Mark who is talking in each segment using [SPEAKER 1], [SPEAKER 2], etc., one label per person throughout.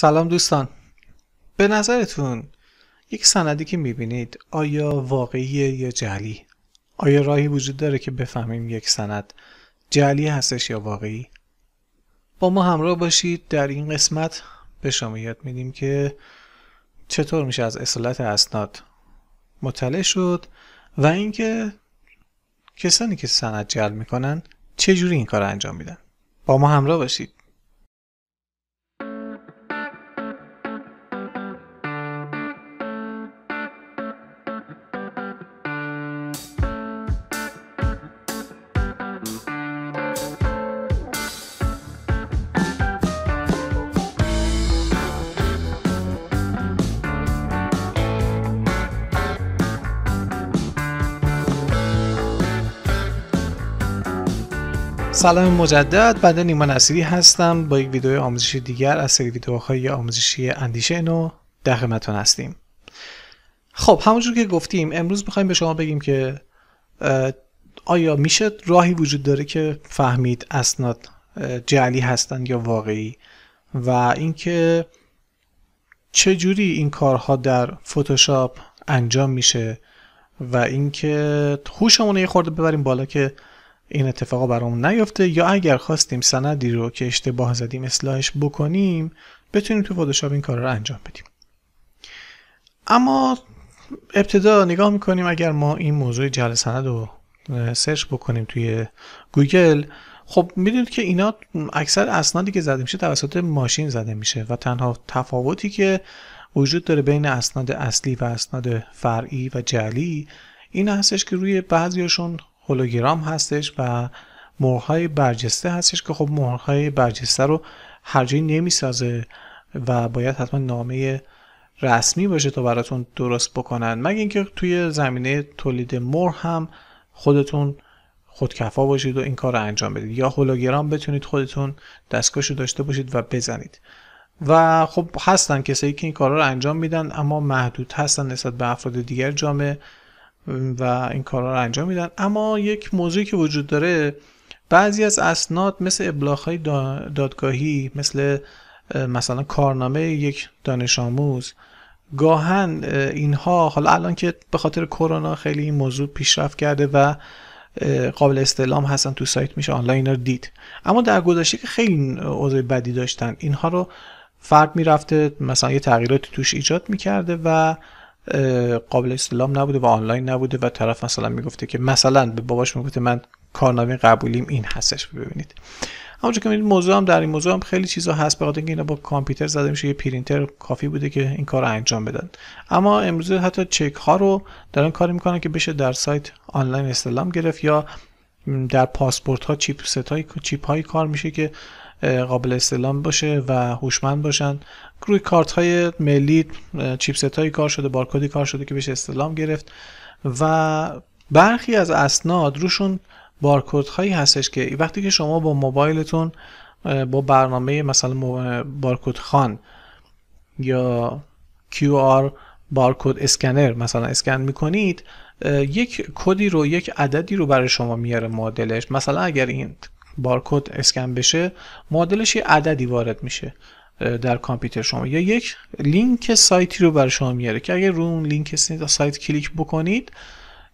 [SPEAKER 1] سلام دوستان به نظرتون یک سندی که میبینید آیا واقعیه یا جعلی؟ آیا راهی وجود داره که بفهمیم یک سند جعلی هستش یا واقعی؟ با ما همراه باشید در این قسمت به شما یاد میدیم که چطور میشه از اصالت اسناد مطلع شد و اینکه کسانی که سند جعل میکنن چجوری این کار انجام میدن با ما همراه باشید سلام مجدد بنده نیما نصیری هستم با یک ویدیو آموزشی دیگر از سری ویدیوهای آموزشی اندیشه نو در خدمتتون هستیم خب همونجور که گفتیم امروز میخوایم به شما بگیم که آیا میشه راهی وجود داره که فهمید اسناد جعلی هستند یا واقعی و اینکه چه جوری این کارها در فتوشاپ انجام میشه و اینکه هوشمون یه خورده ببریم بالا که این اتفاق برامون نیفته یا اگر خواستیم سندی رو که اشتباه زدیم اصلاحش بکنیم بتونیم تو فتوشاپ این کار رو انجام بدیم اما ابتدا نگاه میکنیم اگر ما این موضوع جل سند رو سرچ بکنیم توی گوگل خب میدونید که اینا اکثر اسنادی که زده میشه توسط ماشین زده میشه و تنها تفاوتی که وجود داره بین اسناد اصلی و اسناد فرعی و جعلی این هستش که روی بعضیاشون هولوگرام هستش و های برجسته هستش که خب های برجسته رو هر جایی نمیسازه و باید حتما نامه رسمی باشه تا براتون درست بکنن مگه اینکه توی زمینه تولید مرغ هم خودتون خودکفا باشید و این کار رو انجام بدید یا هولوگرام بتونید خودتون دستکش رو داشته باشید و بزنید و خب هستن کسایی که این کارا رو انجام میدن اما محدود هستن نسبت به افراد دیگر جامعه و این کارا رو انجام میدن اما یک موضوعی که وجود داره بعضی از اسناد مثل ابلاغ های دادگاهی مثل مثلا کارنامه یک دانش آموز گاهن اینها حالا الان که به خاطر کرونا خیلی این موضوع پیشرفت کرده و قابل استعلام هستن تو سایت میشه آنلاین رو دید اما در گذشته که خیلی اوضاع بدی داشتن اینها رو فرد میرفته مثلا یه تغییراتی توش ایجاد میکرده و قابل استلام نبوده و آنلاین نبوده و طرف مثلا میگفته که مثلا به باباش میگفته من کارنامه قبولیم این هستش ببینید اما که میدید موضوع هم در این موضوع هم خیلی چیزا هست به اینکه اینا با کامپیوتر زده میشه یه پرینتر کافی بوده که این کار رو انجام بدن اما امروزه حتی چک ها رو دارن کاری میکنن که بشه در سایت آنلاین استلام گرفت یا در پاسپورت ها چیپ ست های چیپ هایی کار میشه که قابل استلام باشه و هوشمند باشن روی کارت های ملی چیپست هایی کار شده بارکدی کار شده که بهش استلام گرفت و برخی از اسناد روشون بارکد هایی هستش که وقتی که شما با موبایلتون با برنامه مثلا بارکد خان یا QR بارکد اسکنر مثلا اسکن میکنید یک کدی رو یک عددی رو برای شما میاره معادلش مثلا اگر این بارکد اسکن بشه معادلش یه عددی وارد میشه در کامپیوتر شما یا یک لینک سایتی رو برای شما میاره که اگر رو اون لینک سایت کلیک بکنید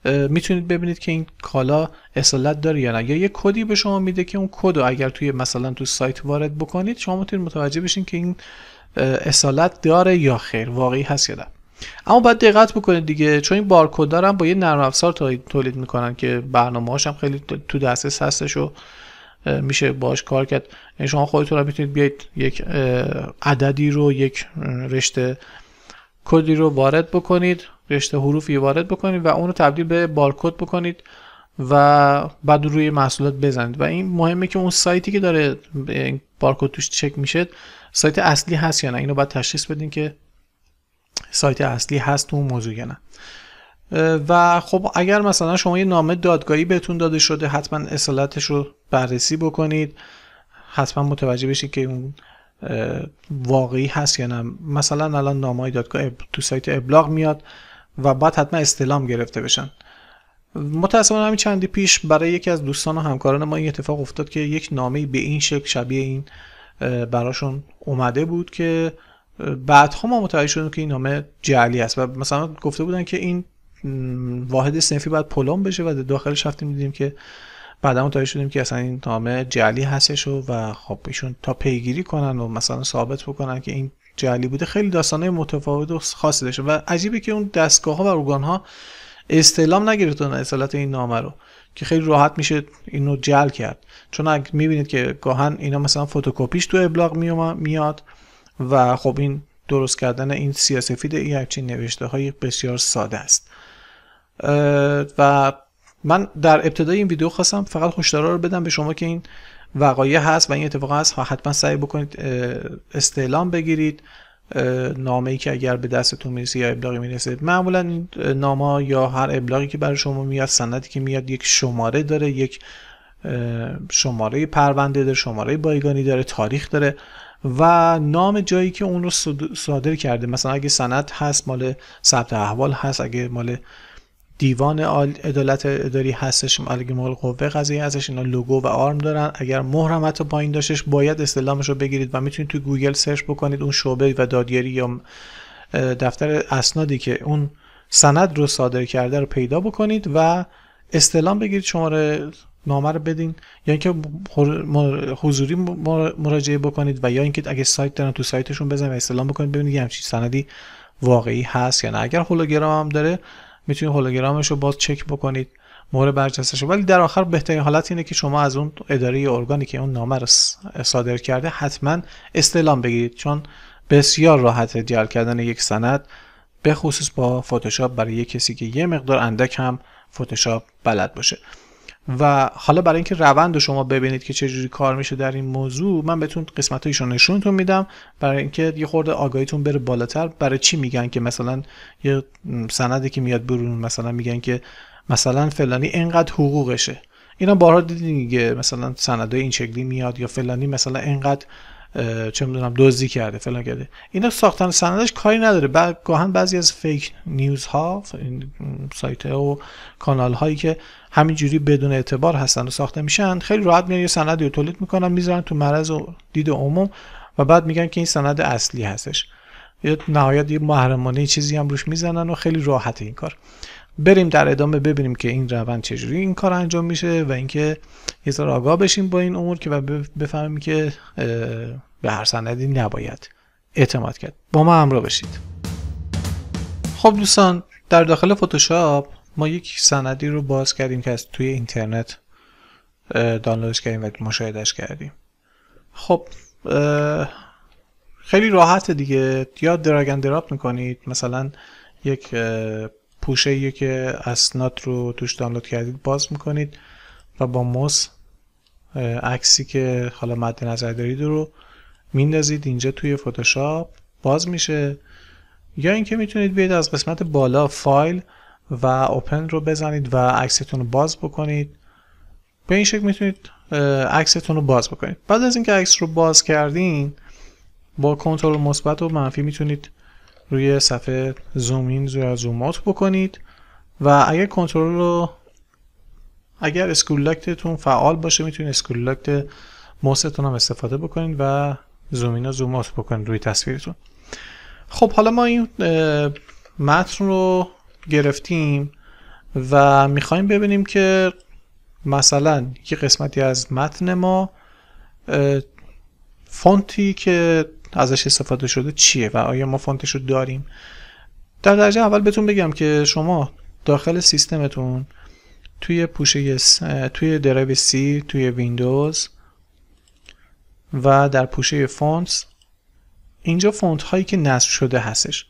[SPEAKER 1] میتونید ببینید که این کالا اصالت داره یا نه یا یه کدی به شما میده که اون کد رو اگر توی مثلا تو سایت وارد بکنید شما میتونید متوجه بشین که این اصالت داره یا خیر واقعی هست یا نه اما باید دقت بکنید دیگه چون این بارکد دارن با یه نرم افزار تولید میکنن که برنامه هم خیلی تو دسترس هستش و میشه باش کار کرد یعنی شما خودتون هم میتونید بیاید یک عددی رو یک رشته کدی رو وارد بکنید رشته حروفی وارد بکنید و اون رو تبدیل به بارکد بکنید و بعد روی محصولات بزنید و این مهمه که اون سایتی که داره بارکد توش چک میشه سایت اصلی هست یا نه اینو باید تشخیص بدین که سایت اصلی هست اون موضوع یا نه و خب اگر مثلا شما یه نامه دادگاهی بهتون داده شده حتما اصالتش رو بررسی بکنید حتما متوجه بشید که اون واقعی هست یا نه مثلا الان نامه های دادگاه تو سایت ابلاغ میاد و بعد حتما استلام گرفته بشن متاسفانه همین چندی پیش برای یکی از دوستان و همکاران ما این اتفاق افتاد که یک نامه به این شکل شبیه این براشون اومده بود که بعدها ما متوجه شدیم که این نامه جعلی است و مثلا گفته بودن که این واحد سنفی باید پلم بشه و داخلش رفتیم دیدیم که بعدا متوجه شدیم که اصلا این نامه جلی هستش و, خب ایشون تا پیگیری کنن و مثلا ثابت بکنن که این جعلی بوده خیلی داستانه متفاوت و خاصی داشته و عجیبه که اون دستگاه ها و ارگان ها استعلام نگرفتن اصالت این نامه رو که خیلی راحت میشه اینو جعل کرد چون اگه میبینید که گاهن اینا مثلا فوتوکوپیش تو ابلاغ میاد و خب این درست کردن این سیاسفید این همچین نوشته های بسیار ساده است و من در ابتدای این ویدیو خواستم فقط هشدارا رو بدم به شما که این وقایع هست و این اتفاق هست حتما سعی بکنید استعلام بگیرید نامه ای که اگر به دستتون میرسه یا ابلاغی میرسه معمولا این نامه یا هر ابلاغی که برای شما میاد سندی که میاد یک شماره داره یک شماره پرونده داره شماره بایگانی داره تاریخ داره و نام جایی که اون رو صادر کرده مثلا اگه سند هست مال ثبت احوال هست اگه مال دیوان عدالت اداری هستش مال قوه قضایی ازش اینا لوگو و آرم دارن اگر مهرم حتی با این داشتش باید استلامش رو بگیرید و میتونید تو گوگل سرچ بکنید اون شعبه و دادیاری یا دفتر اسنادی که اون سند رو صادر کرده رو پیدا بکنید و استلام بگیرید شماره نامه رو بدین یا اینکه حضوری مراجعه بکنید و یا اینکه اگه سایت دارن تو سایتشون بزنید و استلام بکنید ببینید یه همچین سندی واقعی هست یا نه اگر هولوگرام هم داره میتونید هولوگرامش رو باز چک بکنید مهر برجستش ولی در آخر بهترین حالت اینه که شما از اون اداره ارگانی که اون نامه رو صادر کرده حتما استعلام بگیرید چون بسیار راحت جعل کردن یک سند به خصوص با فتوشاپ برای یک کسی که یه مقدار اندک هم فتوشاپ بلد باشه و حالا برای اینکه روند رو شما ببینید که چه جوری کار میشه در این موضوع من بهتون قسمت رو نشونتون میدم برای اینکه یه خورده آگاهیتون بره بالاتر برای چی میگن که مثلا یه سندی که میاد برون مثلا میگن که مثلا فلانی اینقدر حقوقشه اینا بارها دیدین دیگه مثلا سندای این شکلی میاد یا فلانی مثلا اینقدر چه میدونم دزدی کرده فلان کرده اینا ساختن سندش کاری نداره بعد گاهن بعضی از فیک نیوز ها سایت ها و کانال هایی که همینجوری بدون اعتبار هستن و ساخته میشن خیلی راحت میان یه سندی رو تولید میکنن میذارن تو مرز و دید عموم و بعد میگن که این سند اصلی هستش یه نهایت یه محرمانه چیزی هم روش میزنن و خیلی راحت این کار بریم در ادامه ببینیم که این روند چجوری این کار انجام میشه و اینکه یه آگاه بشیم با این امور که و بفهمیم که به هر سندی نباید اعتماد کرد با ما همراه بشید خب دوستان در داخل فتوشاپ ما یک سندی رو باز کردیم که از توی اینترنت دانلودش کردیم و مشاهدهش کردیم خب خیلی راحته دیگه یا دراگ دراپ میکنید مثلا یک پوشه که اسنات رو توش دانلود کردید باز میکنید و با موس عکسی که حالا مد نظر دارید رو میندازید اینجا توی فتوشاپ باز میشه یا اینکه میتونید بیاید از قسمت بالا فایل و اوپن رو بزنید و عکستون رو باز بکنید به این شکل میتونید عکستون رو باز بکنید بعد از اینکه عکس رو باز کردین با کنترل مثبت و منفی میتونید روی صفحه زوم این یا زوم اوت بکنید و اگر کنترل رو اگر اسکولاکتتون فعال باشه میتونید اسکوللاکت لاکت موستون هم استفاده بکنید و زومینا زوم اوت بکنید روی تصویرتون خب حالا ما این متن رو گرفتیم و میخوایم ببینیم که مثلا یه قسمتی از متن ما فونتی که ازش استفاده شده چیه و آیا ما فونتش رو داریم در درجه اول بهتون بگم که شما داخل سیستمتون توی پوشه توی درایو سی توی ویندوز و در پوشه فونتس اینجا فونت هایی که نصب شده هستش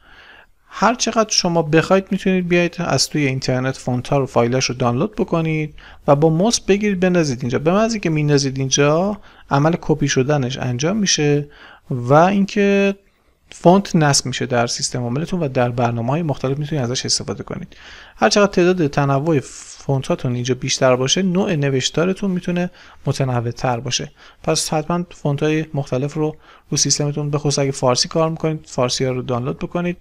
[SPEAKER 1] هر چقدر شما بخواید میتونید بیاید از توی اینترنت فونت ها رو فایلش رو دانلود بکنید و با موس بگیرید بندازید اینجا به معنی که میندازید اینجا عمل کپی شدنش انجام میشه و اینکه فونت نصب میشه در سیستم عاملتون و در برنامه های مختلف میتونید ازش استفاده کنید هر چقدر تعداد تنوع فونتاتون اینجا بیشتر باشه نوع نوشتارتون میتونه متنوع تر باشه پس حتما فونت های مختلف رو رو سیستمتون بخصوص اگه فارسی کار میکنید فارسی ها رو دانلود بکنید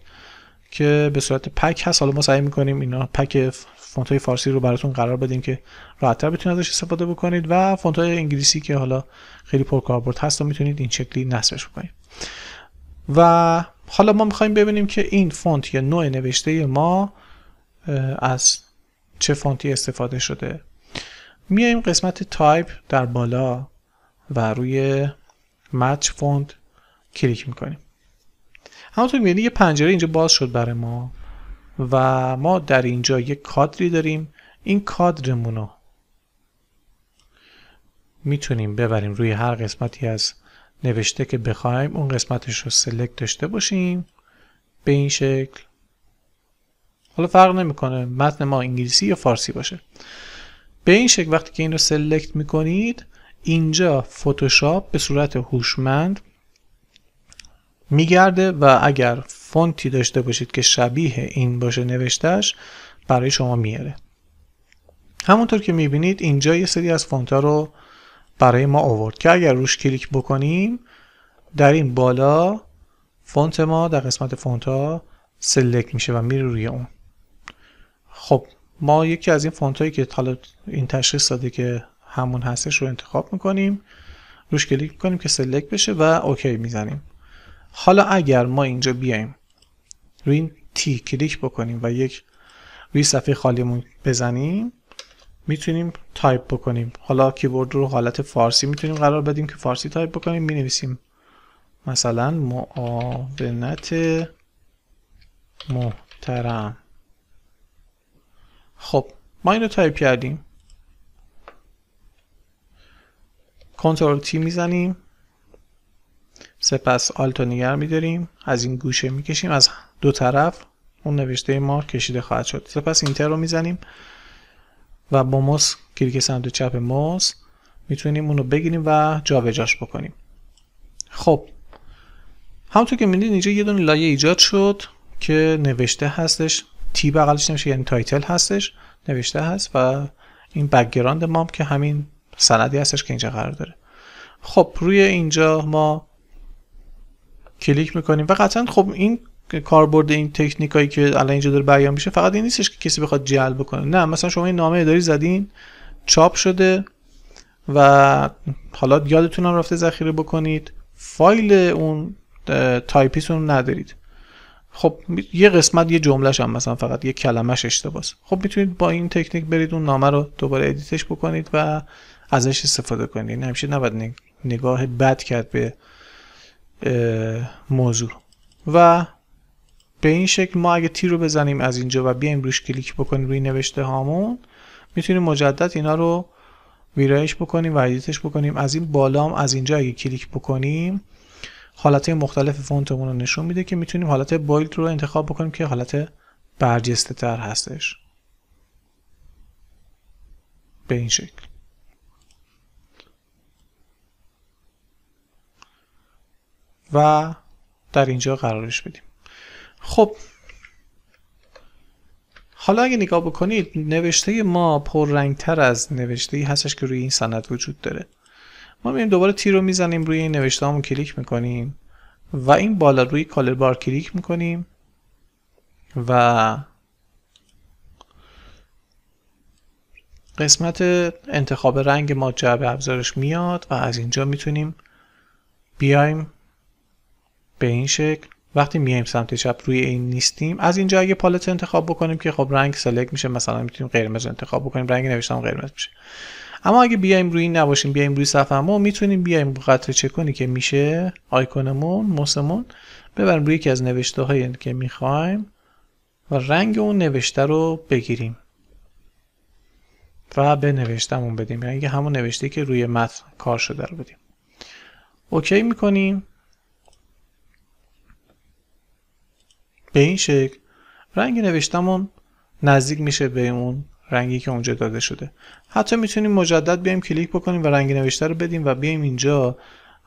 [SPEAKER 1] که به صورت پک هست حالا ما سعی میکنیم اینا پک فونت های فارسی رو براتون قرار بدیم که راحتتر بتونید ازش استفاده بکنید و فونت های انگلیسی که حالا خیلی پرکاربرد هست رو میتونید این شکلی نصبش بکنید و حالا ما میخوایم ببینیم که این فونت یا نوع نوشته ما از چه فونتی استفاده شده میایم قسمت تایپ در بالا و روی مچ فونت کلیک میکنیم همونطور میبینید یه پنجره اینجا باز شد برای ما و ما در اینجا یک کادری داریم این کادرمونو میتونیم ببریم روی هر قسمتی از نوشته که بخوایم اون قسمتش رو سلکت داشته باشیم به این شکل حالا فرق نمیکنه متن ما انگلیسی یا فارسی باشه به این شکل وقتی که این رو سلکت میکنید اینجا فتوشاپ به صورت هوشمند میگرده و اگر فونتی داشته باشید که شبیه این باشه نوشتش برای شما میاره همونطور که میبینید اینجا یه سری از فونت رو برای ما آورد که اگر روش کلیک بکنیم در این بالا فونت ما در قسمت فونت ها سلکت میشه و میره روی اون خب ما یکی از این فونت هایی که حالا این تشخیص داده که همون هستش رو انتخاب میکنیم روش کلیک میکنیم که سلکت بشه و اوکی میزنیم حالا اگر ما اینجا بیایم روی این تی کلیک بکنیم و یک روی صفحه خالیمون بزنیم میتونیم تایپ بکنیم حالا کیبورد رو حالت فارسی میتونیم قرار بدیم که فارسی تایپ بکنیم مینویسیم مثلا معاونت محترم خب ما اینو تایپ کردیم کنترل تی میزنیم سپس آلتو نگر میداریم از این گوشه میکشیم از دو طرف اون نوشته ما کشیده خواهد شد سپس اینتر رو میزنیم و با موس کلیک سمت چپ موس میتونیم اونو بگیریم و جابجاش بکنیم خب همونطور که میدید اینجا یه دونه لایه ایجاد شد که نوشته هستش تی بغلش نمیشه یعنی تایتل هستش نوشته هست و این بکگراند مام که همین سندی هستش که اینجا قرار داره خب روی اینجا ما کلیک میکنیم و قطعا خب این کاربرد این تکنیکایی که الان اینجا داره بیان میشه فقط این نیستش که کسی بخواد جل بکنه نه مثلا شما این نامه اداری زدین چاپ شده و حالا یادتون هم رفته ذخیره بکنید فایل اون تایپیتون ندارید خب یه قسمت یه جملهش هم مثلا فقط یه کلمهش اشتباس خب میتونید با این تکنیک برید اون نامه رو دوباره ادیتش بکنید و ازش استفاده کنید یعنی همیشه نباید نگاه بد کرد به موضوع و به این شکل ما اگه تیر رو بزنیم از اینجا و بیایم روش کلیک بکنیم روی نوشته هامون میتونیم مجدد اینا رو ویرایش بکنیم و ادیتش بکنیم از این بالا هم از اینجا اگه کلیک بکنیم حالت مختلف فونتمون رو نشون میده که میتونیم حالت بولد رو انتخاب بکنیم که حالت برجسته تر هستش به این شکل و در اینجا قرارش بدیم خب حالا اگه نگاه بکنید نوشته ما پررنگتر از نوشته ای هستش که روی این سند وجود داره ما میریم دوباره تیر رو میزنیم روی این نوشته همون کلیک میکنیم و این بالا روی کالر بار کلیک میکنیم و قسمت انتخاب رنگ ما جعبه ابزارش میاد و از اینجا میتونیم بیایم به این شکل وقتی میایم سمت چپ روی این نیستیم از اینجا اگه پالت انتخاب بکنیم که خب رنگ سلکت میشه مثلا میتونیم قرمز انتخاب بکنیم رنگ نوشتم قرمز میشه اما اگه بیایم روی این نباشیم بیایم روی ما میتونیم بیایم با چک چکونی که میشه آیکونمون موسمون ببریم روی یکی از نوشته هایی که میخوایم و رنگ اون نوشته رو بگیریم و به نوشتمون بدیم یعنی همون نوشته که روی متن کار شده رو بدیم اوکی میکنیم به این شکل رنگ نوشتمون نزدیک میشه به اون رنگی که اونجا داده شده حتی میتونیم مجدد بیایم کلیک بکنیم و رنگ نوشته رو بدیم و بیایم اینجا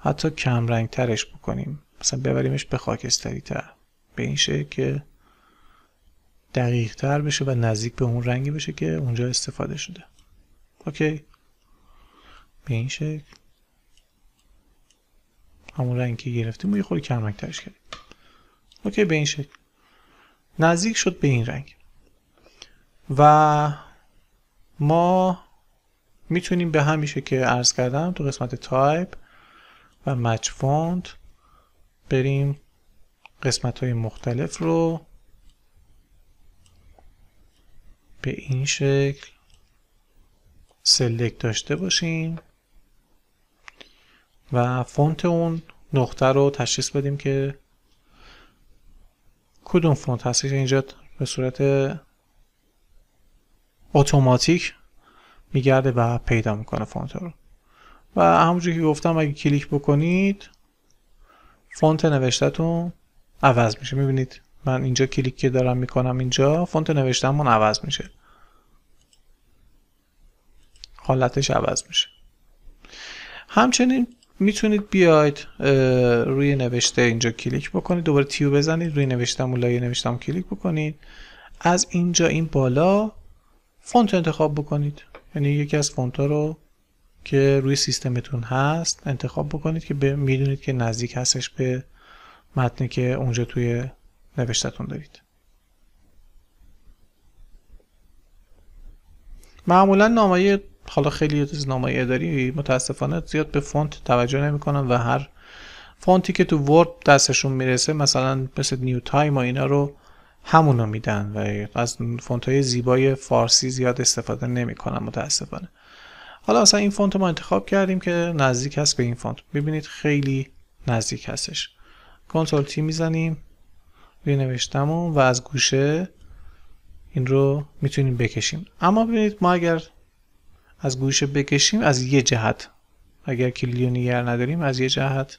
[SPEAKER 1] حتی کم رنگ ترش بکنیم مثلا ببریمش به خاکستری تر به این شکل که دقیق تر بشه و نزدیک به اون رنگی بشه که اونجا استفاده شده اوکی به این شکل همون رنگی که گرفتیم یه خوری کم رنگ ترش کردیم اوکی به این شکل نزدیک شد به این رنگ و ما میتونیم به همیشه که عرض کردم تو قسمت تایپ و مچ فونت بریم قسمت های مختلف رو به این شکل سلکت داشته باشیم و فونت اون نقطه رو تشخیص بدیم که کدوم فونت هستش اینجا به صورت اتوماتیک میگرده و پیدا میکنه فونت رو و همونجور که گفتم اگه کلیک بکنید فونت نوشتتون عوض میشه میبینید من اینجا کلیک که دارم میکنم اینجا فونت نوشتمون عوض میشه حالتش عوض میشه همچنین میتونید بیاید روی نوشته اینجا کلیک بکنید دوباره تیو بزنید روی نوشتم و لایه نوشتم کلیک بکنید از اینجا این بالا فونت انتخاب بکنید یعنی یکی از فونت ها رو که روی سیستمتون هست انتخاب بکنید که میدونید که نزدیک هستش به متنی که اونجا توی نوشتتون دارید معمولا نامایی، حالا خیلی از نامایی اداری متاسفانه زیاد به فونت توجه نمیکنن و هر فونتی که تو ورد دستشون میرسه مثلا مثل نیو تایم و اینا رو همونو میدن و از فونت های زیبای فارسی زیاد استفاده کنن متاسفانه حالا اصلا این فونت ما انتخاب کردیم که نزدیک هست به این فونت ببینید خیلی نزدیک هستش کنترل تی میزنیم روی نوشتمون و از گوشه این رو میتونیم بکشیم اما ببینید ما اگر از گوشه بکشیم از یه جهت اگر کلیونیر نداریم از یه جهت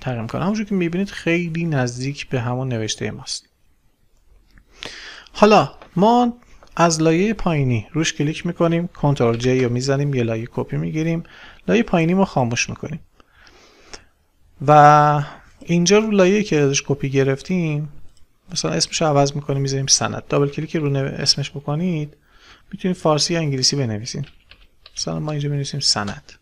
[SPEAKER 1] تقیم کنم همونجور که میبینید خیلی نزدیک به همون نوشته ماست حالا ما از لایه پایینی روش کلیک میکنیم کنترل جی رو میزنیم یه لایه کپی میگیریم لایه پایینی ما خاموش میکنیم و اینجا رو لایه که ازش کپی گرفتیم مثلا اسمش رو عوض میکنیم میزنیم سند دابل کلیک رو اسمش بکنید میتونید فارسی یا انگلیسی بنویسید مثلا ما اینجا بنویسیم سند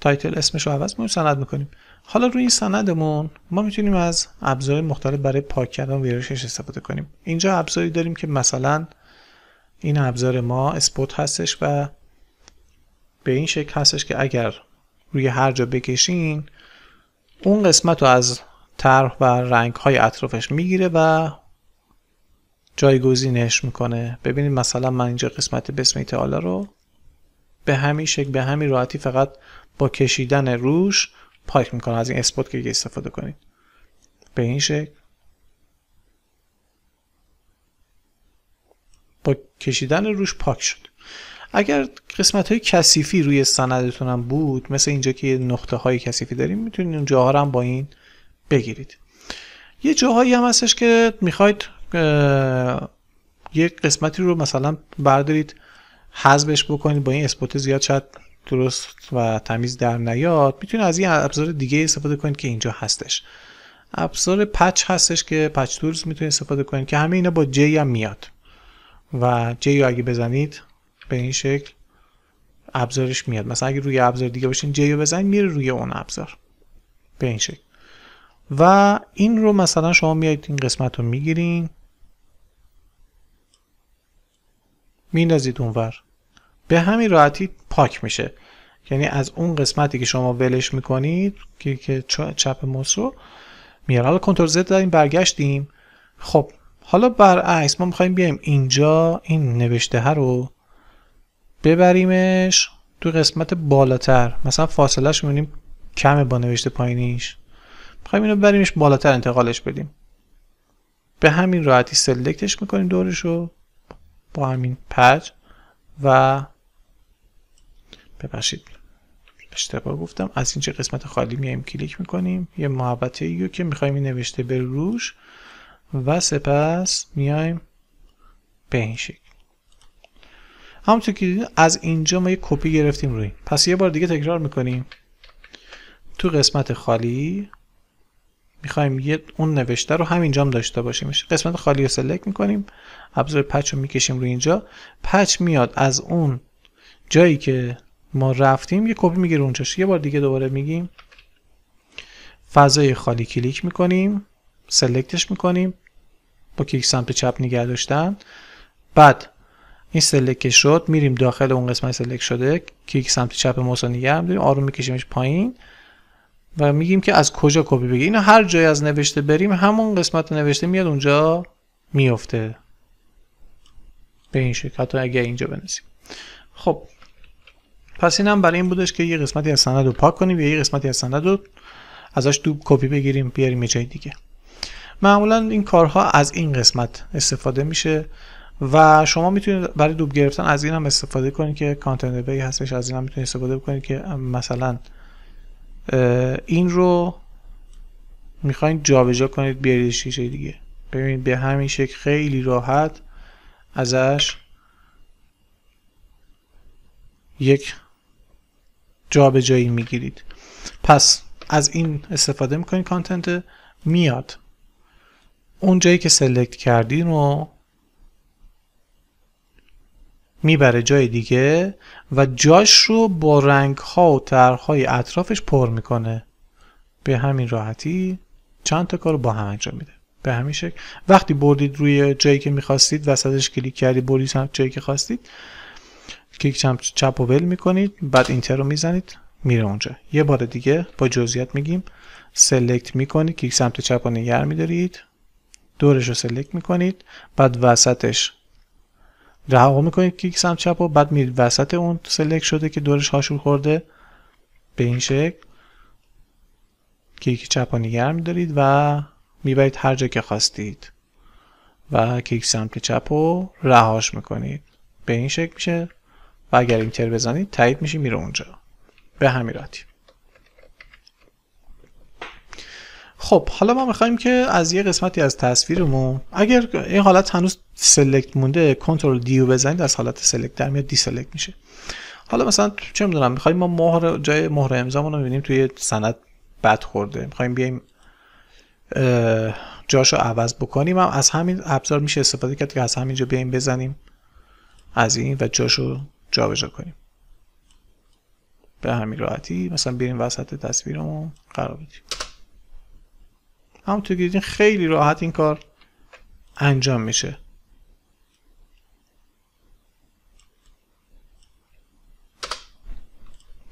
[SPEAKER 1] تایتل اسمش رو عوض میکنیم سند میکنیم حالا روی این سندمون ما میتونیم از ابزار مختلف برای پاک کردن ویرشش استفاده کنیم اینجا ابزاری داریم که مثلا این ابزار ما اسپوت هستش و به این شکل هستش که اگر روی هر جا بکشین اون قسمت رو از طرح و رنگ های اطرافش میگیره و جایگزینش میکنه ببینید مثلا من اینجا قسمت بسمیت تعالی رو به همین شکل به همین راحتی فقط با کشیدن روش پاک میکنه از این اسپوت که استفاده کنید به این شکل با کشیدن روش پاک شد اگر قسمت های کثیفی روی سندتون هم بود مثل اینجا که نقطه های کسیفی داریم میتونید اون جاها هم با این بگیرید یه جاهایی هم هستش که میخواید یک قسمتی رو مثلا بردارید حذفش بکنید با این اسپوت زیاد شاید درست و تمیز در نیاد میتونید از این ابزار دیگه استفاده کنید که اینجا هستش ابزار پچ هستش که پچ تولز میتونید استفاده کنید که همه اینا با جی هم میاد و جی رو اگه بزنید به این شکل ابزارش میاد مثلا اگه روی ابزار دیگه باشین جی رو بزنید میره روی اون ابزار به این شکل و این رو مثلا شما میایید این قسمت رو میگیرین میندازید اونور به همین راحتی پاک میشه یعنی از اون قسمتی که شما ولش میکنید که, چپ موس رو میاره حالا کنترل زد داریم برگشتیم خب حالا برعکس ما میخوایم بیایم اینجا این نوشته ها رو ببریمش تو قسمت بالاتر مثلا فاصله میبینیم کمه با نوشته پایینیش میخوایم اینو ببریمش بالاتر انتقالش بدیم به همین راحتی سلکتش میکنیم دورش رو با همین پچ و ببخشید اشتباه گفتم از اینجا قسمت خالی میایم کلیک میکنیم یه محبته ایو که میخوایم این نوشته به روش و سپس میایم به این شکل همونطور که دیدید از اینجا ما یه کپی گرفتیم روی پس یه بار دیگه تکرار میکنیم تو قسمت خالی میخوایم یه اون نوشته رو همینجا هم داشته باشیم قسمت خالی رو سلک میکنیم ابزار پچ رو میکشیم روی اینجا پچ میاد از اون جایی که ما رفتیم یه کپی میگیره چش یه بار دیگه دوباره میگیم فضای خالی کلیک میکنیم سلکتش میکنیم با کلیک سمت چپ نگه داشتن بعد این سلکت شد میریم داخل اون قسمت سلکت شده کلیک سمت چپ موس نگه داریم آروم میکشیمش پایین و میگیم که از کجا کپی بگیر اینو هر جای از نوشته بریم همون قسمت نوشته میاد اونجا میفته به این شکل حتی اگه اینجا بنویسیم خب پس اینم برای این بودش که یه قسمتی از سند رو پاک کنیم یا یه قسمتی از سند رو ازش دوب کپی بگیریم بیاریم یه جای دیگه معمولا این کارها از این قسمت استفاده میشه و شما میتونید برای دوب گرفتن از این هم استفاده کنید که کانتنت بی هستش از این هم میتونید استفاده کنید که مثلا این رو میخواین جابجا کنید بیاریدش یه دیگه ببینید به همین شکل خیلی راحت ازش یک جابجایی میگیرید پس از این استفاده میکنید کانتنت میاد اون جایی که سلکت کردین رو میبره جای دیگه و جاش رو با رنگ ها و طرحهای اطرافش پر میکنه به همین راحتی چند تا کار رو با هم انجام میده به همین شکل وقتی بردید روی جایی که میخواستید وسطش کلیک کردید بردید جایی که خواستید کیک چپ, چپ و ول میکنید بعد اینتر رو میزنید میره اونجا یه بار دیگه با جزئیات میگیم سلکت میکنید کیک سمت چپ رو نگر میدارید دورش رو سلکت میکنید بعد وسطش رها میکنید کیک سمت چپ بعد میرید وسط اون سلکت شده که دورش هاشور خورده به این شکل کیک چپ رو نگر میدارید و میبرید هر جا که خواستید و کیک سمت چپ رو رهاش میکنید به این شکل میشه و اگر اینتر بزنید تایید میشه میره اونجا به همین راحتی خب حالا ما میخوایم که از یه قسمتی از تصویرمون اگر این حالت هنوز سلکت مونده کنترل دیو بزنید از حالت سلکت در میاد دی میشه حالا مثلا چه میدونم میخوایم ما مهر جای مهر امضامون رو ببینیم توی سند بد خورده میخوایم بیایم جاشو عوض بکنیم هم از همین ابزار میشه استفاده کرد که از همینجا بیایم بزنیم از این و جاشو جابجا کنیم به همین راحتی مثلا بریم وسط تصویرمون قرار بدیم همونطور که دیدین خیلی راحت این کار انجام میشه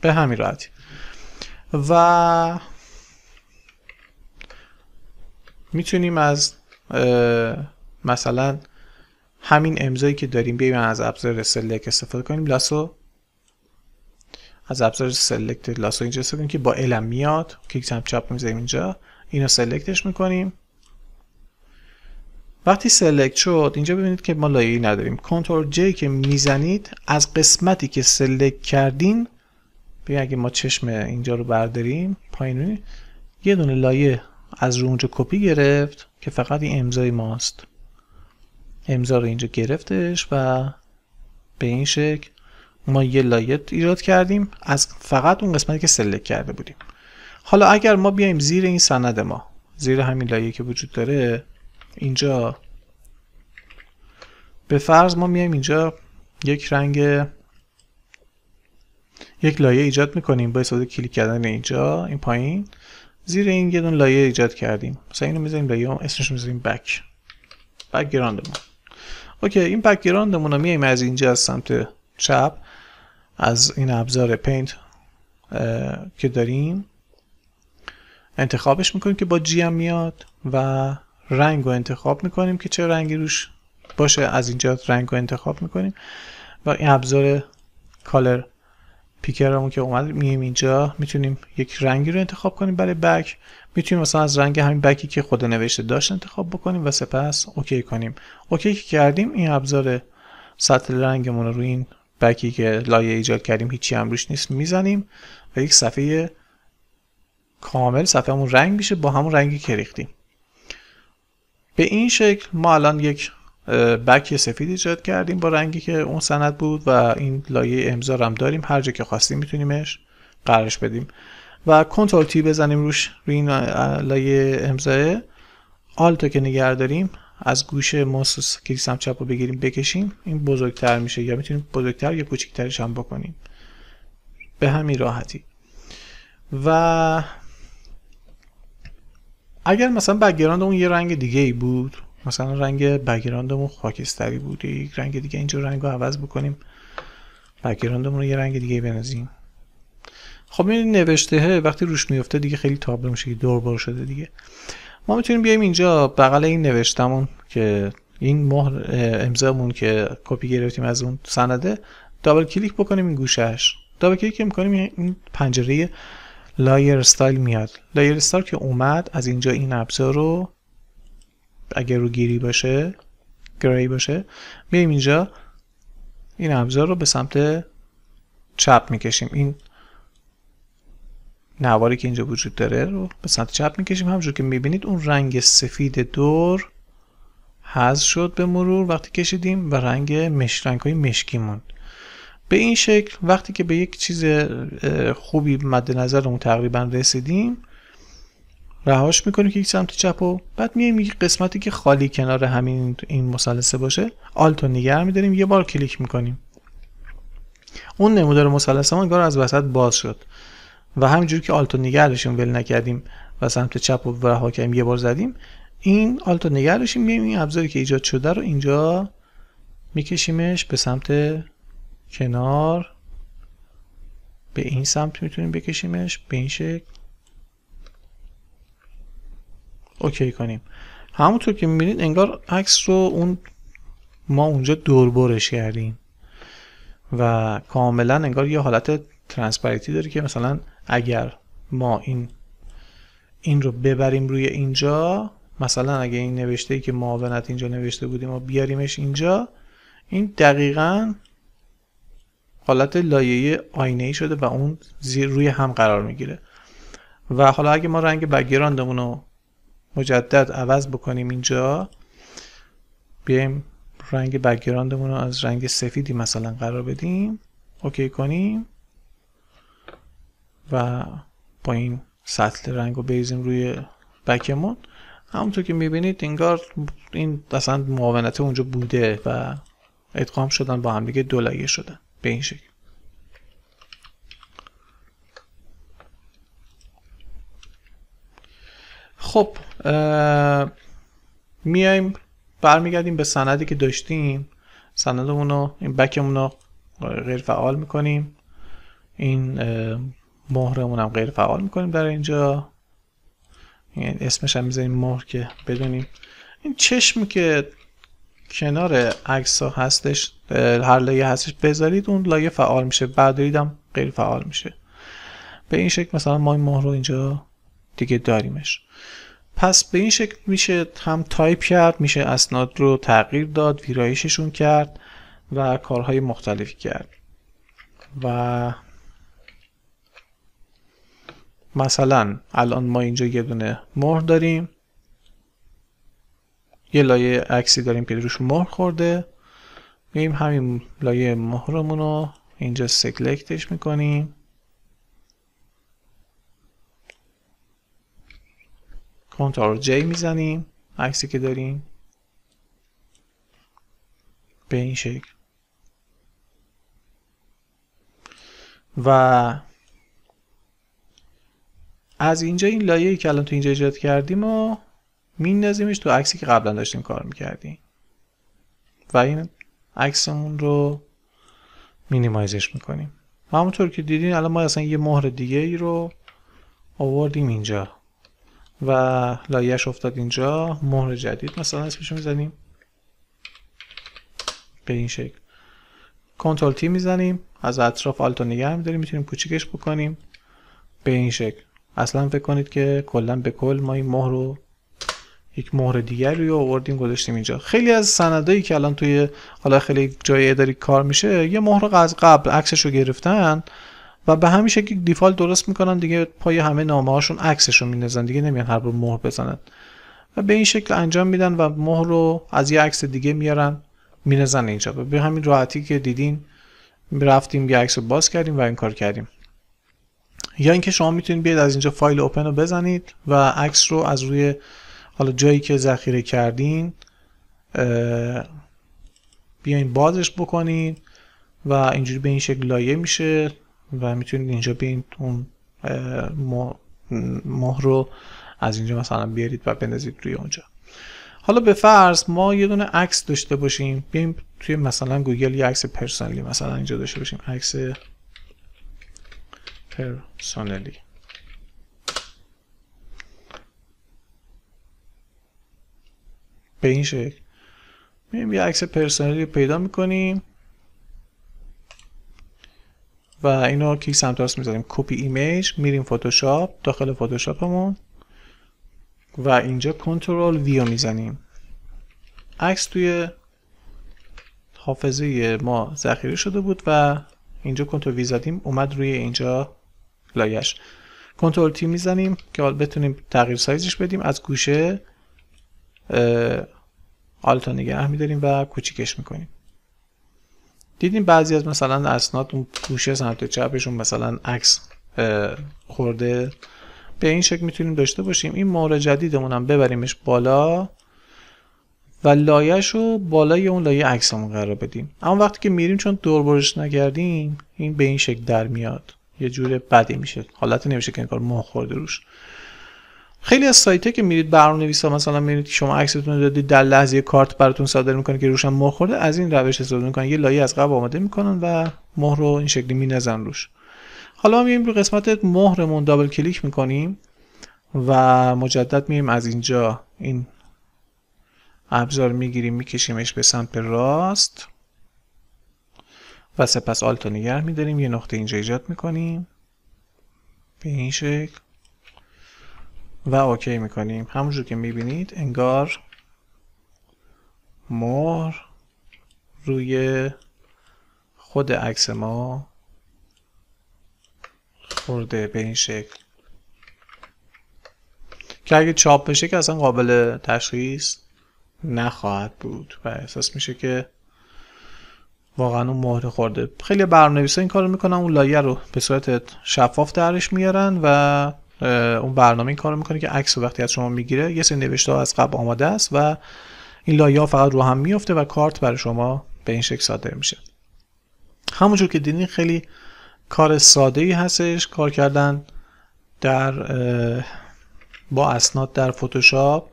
[SPEAKER 1] به همین راحتی و میتونیم از مثلا همین امضایی که داریم بیایم از ابزار سلکت استفاده کنیم لاسو از ابزار سلکت لاسو اینجا استفاده کنیم که با الم میاد کلیک چاپ میذاریم اینجا اینو سلکتش میکنیم وقتی سلکت شد اینجا ببینید که ما لایه‌ای نداریم کنترل جی که میزنید از قسمتی که سلکت کردین ببین اگه ما چشم اینجا رو برداریم پایین یه دونه لایه از رو اونجا کپی گرفت که فقط این امضای ماست امضا رو اینجا گرفتش و به این شکل ما یه لایه ایجاد کردیم از فقط اون قسمتی که سلک کرده بودیم حالا اگر ما بیایم زیر این سند ما زیر همین لایه که وجود داره اینجا به فرض ما میایم اینجا یک رنگ یک لایه ایجاد میکنیم با استفاده کلیک کردن اینجا این پایین زیر این یه دون لایه ایجاد کردیم مثلا اینو میذاریم لایه اسمش میذاریم بک بک گراندمون اوکی این بکگراندمون رو میایم از اینجا از سمت چپ از این ابزار پینت که داریم انتخابش میکنیم که با جی هم میاد و رنگ رو انتخاب میکنیم که چه رنگی روش باشه از اینجا رنگ رو انتخاب میکنیم و این ابزار کالر پیکرمون که اومد میایم اینجا میتونیم یک رنگی رو انتخاب کنیم برای بک میتونیم مثلا از رنگ همین بکی که خود نوشته داشت انتخاب بکنیم و سپس اوکی کنیم اوکی که کردیم این ابزار سطح رنگمون رو روی این بکی که لایه ایجاد کردیم هیچی هم روش نیست میزنیم و یک صفحه کامل صفحهمون رنگ میشه با همون رنگی که ریختیم به این شکل ما الان یک بک سفید ایجاد کردیم با رنگی که اون سند بود و این لایه امضا هم داریم هر جا که خواستیم میتونیمش قرارش بدیم و کنترل تی بزنیم روش روی این لایه امضا آلتو که نگه داریم از گوشه موس کلیک سمت چپ رو بگیریم بکشیم این بزرگتر میشه یا میتونیم بزرگتر یا کوچیکترش هم بکنیم به همین راحتی و اگر مثلا بکگراند اون یه رنگ دیگه ای بود مثلا رنگ بگیراندمون خاکستری بود یک رنگ دیگه اینجا رنگ عوض بکنیم بگیراندمون رو یه رنگ دیگه بنازیم خب این نوشته وقتی روش میفته دیگه خیلی تابلو میشه دوربار شده دیگه ما میتونیم بیایم اینجا بغل این نوشتمون که این مهر امضامون که کپی گرفتیم از اون سنده دابل کلیک بکنیم این گوشش دابل کلیک میکنیم این پنجره لایر استایل میاد لایر استایل که اومد از اینجا این ابزار رو اگر رو گیری باشه گری باشه میایم اینجا این ابزار رو به سمت چپ میکشیم این نواری که اینجا وجود داره رو به سمت چپ میکشیم همجور که میبینید اون رنگ سفید دور حذف شد به مرور وقتی کشیدیم و رنگ مش رنگ های مشکی موند به این شکل وقتی که به یک چیز خوبی مد نظرمون تقریبا رسیدیم رهاش میکنیم که یک سمت چپو بعد میایم یک قسمتی که خالی کنار همین این مثلثه باشه آلتو نگه میداریم یه بار کلیک میکنیم اون نمودار مثلث ما از وسط باز شد و همینجوری که آلتو نگه ول نکردیم و سمت چپ و رها کردیم یه بار زدیم این آلتو نگه داشتیم میایم این ابزاری که ایجاد شده رو اینجا میکشیمش به سمت کنار به این سمت میتونیم بکشیمش به این شکل اوکی کنیم همونطور که میبینید انگار عکس رو اون ما اونجا دوربرش کردیم و کاملا انگار یه حالت ترانسپریتی داره که مثلا اگر ما این این رو ببریم روی اینجا مثلا اگه این نوشته ای که معاونت اینجا نوشته بودیم و بیاریمش اینجا این دقیقا حالت لایه آینه ای شده و اون زیر روی هم قرار میگیره و حالا اگه ما رنگ بگیراندمون رو مجدد عوض بکنیم اینجا بیایم رنگ بکگراندمون رو از رنگ سفیدی مثلا قرار بدیم اوکی کنیم و با این سطل رنگ رو بریزیم روی بکمون همونطور که میبینید انگار این اصلا معاونت اونجا بوده و ادغام شدن با همدیگه دو لایه شدن به این شکل خب میایم برمیگردیم به سندی که داشتیم سندمون رو این بکمون رو غیر فعال میکنیم این مهرمون هم غیر فعال میکنیم در اینجا یعنی اسمش هم میزنیم مهر که بدونیم این چشمی که کنار عکس ها هستش هر لایه هستش بذارید اون لایه فعال میشه بعد هم غیر فعال میشه به این شکل مثلا ما این مهر رو اینجا دیگه داریمش پس به این شکل میشه هم تایپ کرد میشه اسناد رو تغییر داد ویرایششون کرد و کارهای مختلفی کرد و مثلا الان ما اینجا یه دونه مهر داریم یه لایه عکسی داریم که روش مهر خورده میریم همین لایه مهرمون رو اینجا سکلکتش میکنیم کنترل جی میزنیم عکسی که داریم به این شکل و از اینجا این لایه ای که الان تو اینجا ایجاد کردیم و میندازیمش تو عکسی که قبلا داشتیم کار میکردیم و این عکسمون رو مینیمایزش میکنیم همونطور که دیدین الان ما اصلا یه مهر دیگه ای رو آوردیم اینجا و لایش افتاد اینجا مهر جدید مثلا اسمش میزنیم به این شکل کنترل تی میزنیم از اطراف آلتو نگه میداریم میتونیم کوچیکش بکنیم به این شکل اصلا فکر کنید که کلا به کل ما این مهر رو یک مهر دیگر رو آوردیم گذاشتیم اینجا خیلی از سندایی که الان توی حالا خیلی جای اداری کار میشه یه مهر رو از قبل عکسش رو گرفتن و به همین شکل دیفالت درست میکنن دیگه پای همه نامه هاشون عکسشو مینزن دیگه نمیان هر بار مهر بزنن و به این شکل انجام میدن و مهر رو از یه عکس دیگه میارن مینزن اینجا و به همین راحتی که دیدین رفتیم یه عکس باز کردیم و این کار کردیم یا اینکه شما میتونید بیاید از اینجا فایل اوپن رو بزنید و عکس رو از روی حالا جایی که ذخیره کردین بیاین بازش بکنین و اینجوری به این شکل لایه میشه و میتونید اینجا بین اون ماه رو از اینجا مثلا بیارید و بندازید روی اونجا حالا به فرض ما یه دونه عکس داشته باشیم بیم توی مثلا گوگل یه عکس پرسونلی مثلا اینجا داشته باشیم عکس پرسونلی به این شکل میایم یه عکس پرسونلی پیدا میکنیم و اینو کیک سمت راست میزنیم کپی ایمیج میریم فتوشاپ داخل فتوشاپمون و اینجا کنترل ویو میزنیم عکس توی حافظه ما ذخیره شده بود و اینجا کنترل وی زدیم اومد روی اینجا لایش کنترل تی میزنیم که بتونیم تغییر سایزش بدیم از گوشه آلتا نگه میداریم و کوچیکش میکنیم دیدیم بعضی از مثلا اسناد اون گوشه سمت چپشون مثلا عکس خورده به این شکل میتونیم داشته باشیم این مورد جدیدمون هم ببریمش بالا و لایش رو بالای اون لایه عکسمون قرار بدیم اما وقتی که میریم چون دوربرش نگردیم این به این شکل در میاد یه جور بدی میشه حالت نمیشه که کار مه خورده روش خیلی از سایت که میرید برنامه نویسا مثلا میرید شما عکستون رو دادید در لحظه کارت براتون صادر میکنه که روشم مهر خورده از این روش استفاده میکنن یه لایه از قبل آماده میکنن و مهر رو این شکلی مینزن روش حالا میایم رو قسمت مهرمون دابل کلیک میکنیم و مجدد میایم از اینجا این ابزار میگیریم میکشیمش به سمت راست و سپس آلت نگه میداریم یه نقطه اینجا ایجاد میکنیم به این شکل و اوکی میکنیم همونجور که میبینید انگار مور روی خود عکس ما خورده به این شکل که اگه چاپ بشه که اصلا قابل تشخیص نخواهد بود و احساس میشه که واقعا اون مهر خورده خیلی برنامه‌نویسا این کارو میکنن اون لایه رو به صورت شفاف درش میارن و اون برنامه این کارو میکنه که عکس وقتی از شما میگیره یه سری نوشته از قبل آماده است و این لایه فقط رو هم میفته و کارت برای شما به این شکل صادر میشه همونجور که دیدین خیلی کار ساده ای هستش کار کردن در با اسناد در فتوشاپ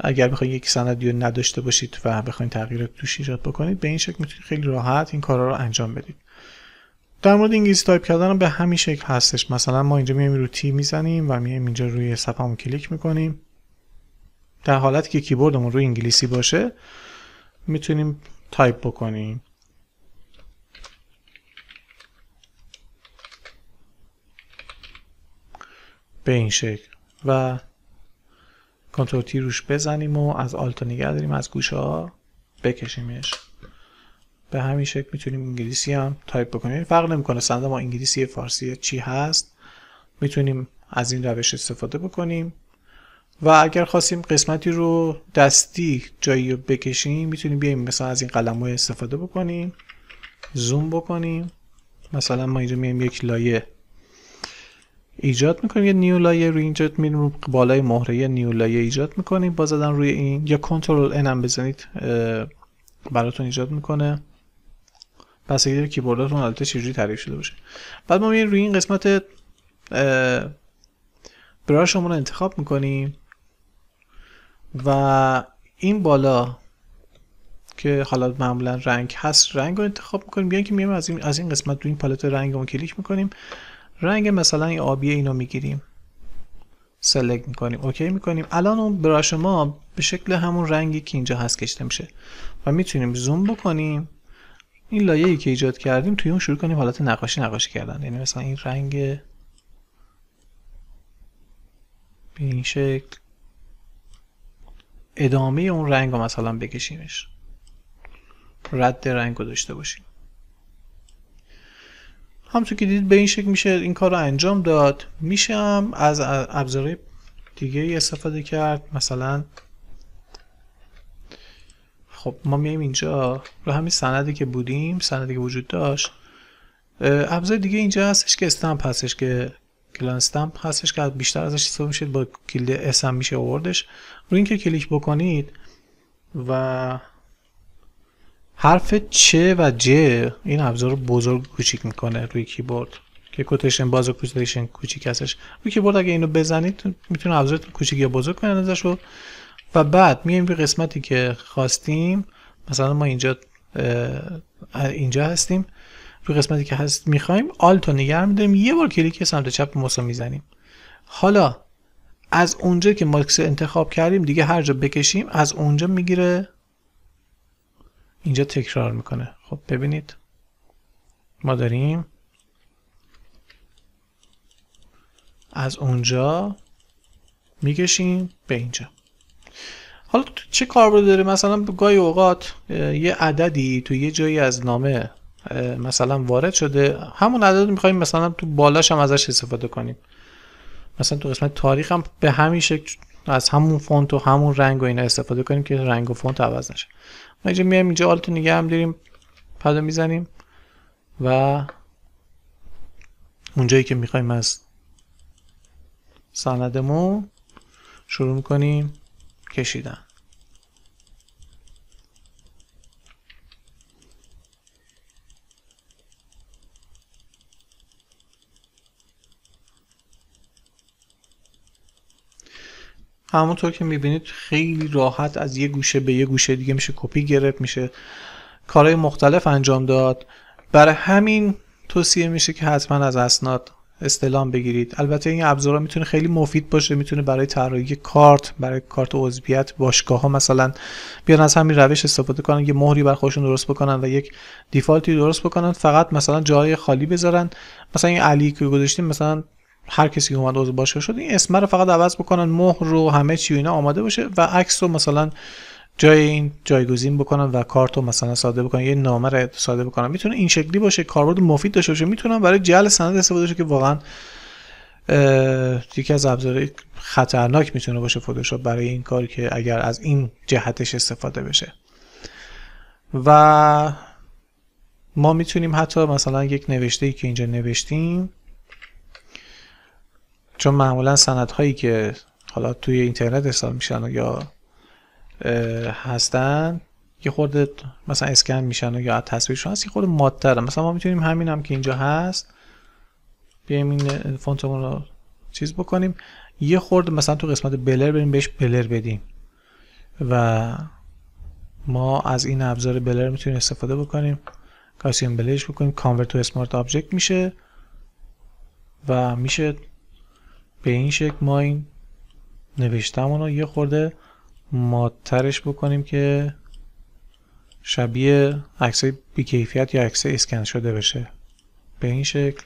[SPEAKER 1] اگر بخواید یک سندی رو نداشته باشید و بخواید تغییر توش ایجاد بکنید به این شکل میتونید خیلی راحت این کارا رو انجام بدید در مورد انگلیسی تایپ کردن هم به همین شکل هستش مثلا ما اینجا میایم رو تی میزنیم و میایم اینجا روی صفحمون کلیک میکنیم در حالتی که کیبوردمون روی انگلیسی باشه میتونیم تایپ بکنیم به این شکل و کنترل تی روش بزنیم و از آلتا نگه داریم از گوشه ها بکشیمش به همین شکل میتونیم انگلیسی هم تایپ بکنیم یعنی فرق نمیکنه سند ما انگلیسی فارسی چی هست میتونیم از این روش استفاده بکنیم و اگر خواستیم قسمتی رو دستی جایی رو بکشیم میتونیم بیایم مثلا از این قلم استفاده بکنیم زوم بکنیم مثلا ما اینجا میایم یک لایه ایجاد میکنیم یه نیو لایه روی اینجا میریم رو بالای مهره یه نیو لایه ایجاد میکنیم با زدن روی این یا کنترل ان هم بزنید براتون ایجاد میکنه پس داره کیبوردتون البته چجوری تعریف شده باشه بعد ما میریم روی این قسمت براشمون رو انتخاب میکنیم و این بالا که حالا معمولا رنگ هست رنگ رو انتخاب میکنیم بیان که میایم از این, از این قسمت تو این پالت رنگ اون کلیک میکنیم رنگ مثلا این آبی اینو میگیریم سلکت میکنیم اوکی میکنیم الان اون براش ما به شکل همون رنگی که اینجا هست کشته میشه و میتونیم زوم بکنیم این لایه ای که ایجاد کردیم توی اون شروع کنیم حالت نقاشی نقاشی کردن یعنی مثلا این رنگ به این شکل ادامه اون رنگ رو مثلا بکشیمش رد رنگ رو داشته باشیم همونطور که دید به این شکل میشه این کار رو انجام داد میشم از ابزارهای دیگه استفاده کرد مثلا خب ما میایم اینجا رو همین سندی که بودیم سندی که وجود داشت ابزار دیگه اینجا هستش که استمپ هستش که کلان استمپ هستش که بیشتر ازش استفاده میشه با کلید اس هم میشه آوردش رو اینکه کلیک بکنید و حرف چه و ج این ابزار رو بزرگ کوچیک میکنه روی کیبورد که کوتیشن باز و کوتیشن کوچیک هستش روی کیبورد اگه اینو بزنید میتونه ابزارتون کوچیک یا بزرگ کنه ازش رو و بعد میایم به قسمتی که خواستیم مثلا ما اینجا اینجا هستیم به قسمتی که هست میخوایم آلتو نگه میداریم یه بار کلیک سمت چپ موسا میزنیم حالا از اونجا که ماکس انتخاب کردیم دیگه هر جا بکشیم از اونجا میگیره اینجا تکرار میکنه خب ببینید ما داریم از اونجا میکشیم به اینجا حالا چه کاربر داره مثلا گاهی اوقات یه عددی تو یه جایی از نامه مثلا وارد شده همون عدد میخوایم مثلا تو بالاش هم ازش استفاده کنیم مثلا تو قسمت تاریخ هم به همین شکل از همون فونت و همون رنگ و اینا استفاده کنیم که رنگ و فونت عوض نشه ما اینجا میایم اینجا آلت نگه هم داریم پدا میزنیم و اونجایی که می‌خوایم از سندمون شروع میکنیم کشیدن همونطور که میبینید خیلی راحت از یه گوشه به یه گوشه دیگه میشه کپی گرفت میشه کارهای مختلف انجام داد برای همین توصیه میشه که حتما از اسناد استلام بگیرید البته این ابزارها میتونه خیلی مفید باشه میتونه برای طراحی کارت برای کارت عضویت باشگاه ها مثلا بیان از همین روش استفاده کنن یه مهری بر خودشون درست بکنن و یک دیفالتی درست بکنن فقط مثلا جای خالی بذارن مثلا این علی که گذاشتیم مثلا هر کسی که اومد عضو باشگاه شد این اسم رو فقط عوض بکنن مهر رو همه چی اینا آماده باشه و عکس رو مثلا جای این جایگزین بکنم و کارت رو مثلا ساده بکنم یه نامه رو ساده بکنم میتونه این شکلی باشه کاربرد مفید داشته باشه میتونم برای جعل سند استفاده بشه که واقعا یکی از ابزارهای خطرناک میتونه باشه فتوشاپ برای این کار که اگر از این جهتش استفاده بشه و ما میتونیم حتی مثلا یک نوشته ای که اینجا نوشتیم چون معمولا سندهایی که حالا توی اینترنت حساب میشن یا هستن یه خورده مثلا اسکن میشن یا تصویرشون هست یه خورده تره مثلا ما میتونیم همین هم که اینجا هست بیایم این رو چیز بکنیم یه خورده مثلا تو قسمت بلر بریم بهش بلر بدیم و ما از این ابزار بلر میتونیم استفاده بکنیم کاسیم بلرش بکنیم کانورت تو اسمارت آبجکت میشه و میشه به این شکل ما این نوشتمون رو یه خورده مادترش بکنیم که شبیه عکس بیکیفیت یا عکس اسکن شده بشه به این شکل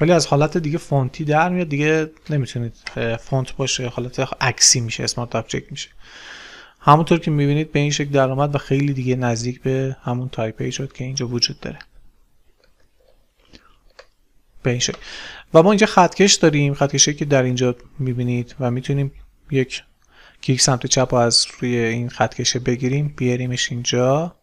[SPEAKER 1] ولی از حالت دیگه فونتی در میاد دیگه نمیتونید فونت باشه حالت عکسی میشه اسمارت آبجکت میشه همونطور که میبینید به این شکل در آمد و خیلی دیگه نزدیک به همون تایپ شد که اینجا وجود داره به این شکل و ما اینجا خطکش داریم خطکشی که در اینجا میبینید و میتونیم یک کیک سمت چپ رو از روی این خط کشه بگیریم بیاریمش اینجا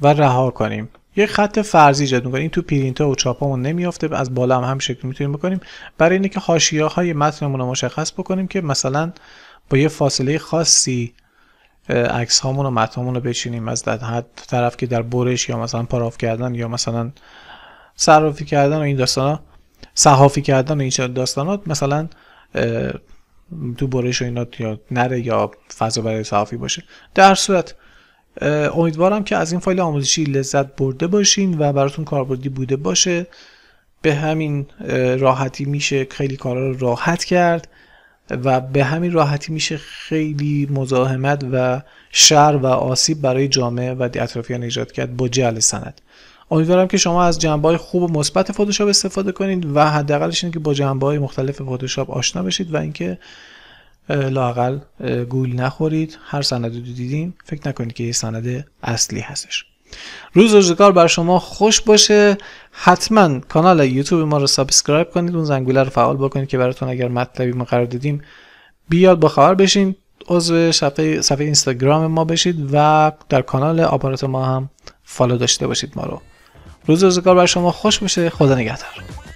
[SPEAKER 1] و رها کنیم یک خط فرضی ایجاد میکنیم این تو پرینت و چاپامون نمیافته از بالا هم هم شکل میتونیم بکنیم برای اینکه حاشیه های متنمون رو مشخص بکنیم که مثلا با یه فاصله خاصی عکس هامون و متنمون رو بچینیم از در طرف که در برش یا مثلا پاراف کردن یا مثلا صرافی کردن و این داستان صحافی کردن و این داستانات مثلا تو برش و اینا یا نره یا فضا برای صحافی باشه در صورت امیدوارم که از این فایل آموزشی لذت برده باشین و براتون کاربردی بوده باشه به همین راحتی میشه خیلی کارا رو راحت کرد و به همین راحتی میشه خیلی مزاحمت و شر و آسیب برای جامعه و اطرافیان ایجاد کرد با جل سند امیدوارم که شما از جنبه های خوب و مثبت فتوشاپ استفاده کنید و حداقلش اینه که با جنبه های مختلف فتوشاپ آشنا بشید و اینکه لاقل گول نخورید هر سندی رو دیدیم فکر نکنید که یه سند اصلی هستش روز روزگار بر شما خوش باشه حتما کانال یوتیوب ما رو سابسکرایب کنید اون زنگوله رو فعال بکنید که براتون اگر مطلبی ما قرار دادیم بیاد با خبر بشین عضو صفحه, صفحه اینستاگرام ما بشید و در کانال آپارات ما هم فالو داشته باشید ما رو روز روزگار بر شما خوش میشه خدا نگهدار